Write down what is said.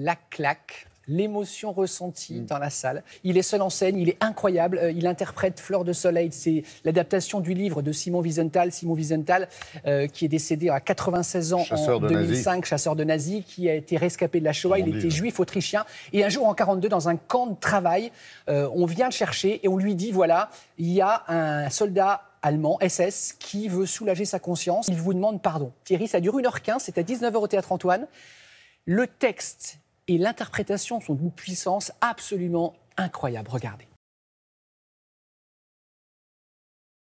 la claque, l'émotion ressentie mm. dans la salle. Il est seul en scène, il est incroyable, euh, il interprète Fleur de Soleil. C'est l'adaptation du livre de Simon Wiesenthal, Simon Wiesenthal euh, qui est décédé à 96 ans en 2005, chasseur de nazis, qui a été rescapé de la Shoah, il était juif autrichien. Et un jour en 42, dans un camp de travail, euh, on vient le chercher et on lui dit, voilà, il y a un soldat allemand, SS, qui veut soulager sa conscience, il vous demande pardon. Thierry, ça dure 1h15, c'est à 19h au Théâtre Antoine. Le texte et l'interprétation sont d'une puissance absolument incroyable. Regardez.